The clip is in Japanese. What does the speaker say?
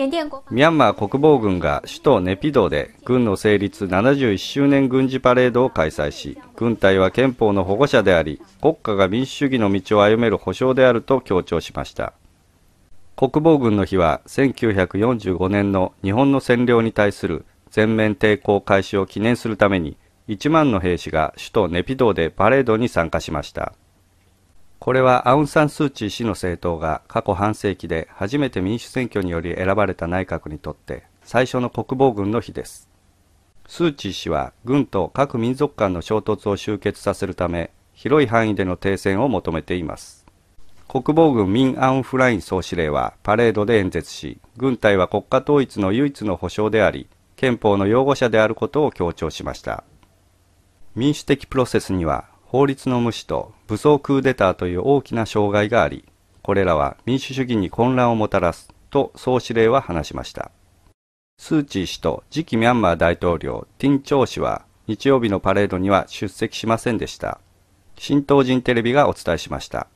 ミャンマー国防軍が首都ネピドで軍の成立71周年軍事パレードを開催し軍隊は憲法の保護者であり国家が民主主義の道を歩める保障であると強調しました国防軍の日は1945年の日本の占領に対する全面抵抗開始を記念するために1万の兵士が首都ネピドでパレードに参加しましたこれはアウン・サン・スー・チー氏の政党が過去半世紀で初めて民主選挙により選ばれた内閣にとって最初の国防軍の日ですスー・チー氏は軍と各民族間の衝突を終結させるため広い範囲での停戦を求めています国防軍ミン・アウン・フライン総司令はパレードで演説し軍隊は国家統一の唯一の保障であり憲法の擁護者であることを強調しました民主的プロセスには法律の無視と武装クーデターという大きな障害があり、これらは民主主義に混乱をもたらすと総司令は話しました。スー・チー氏と次期ミャンマー大統領ティン・チョウ氏は日曜日のパレードには出席しませんでした。新東人テレビがお伝えしました。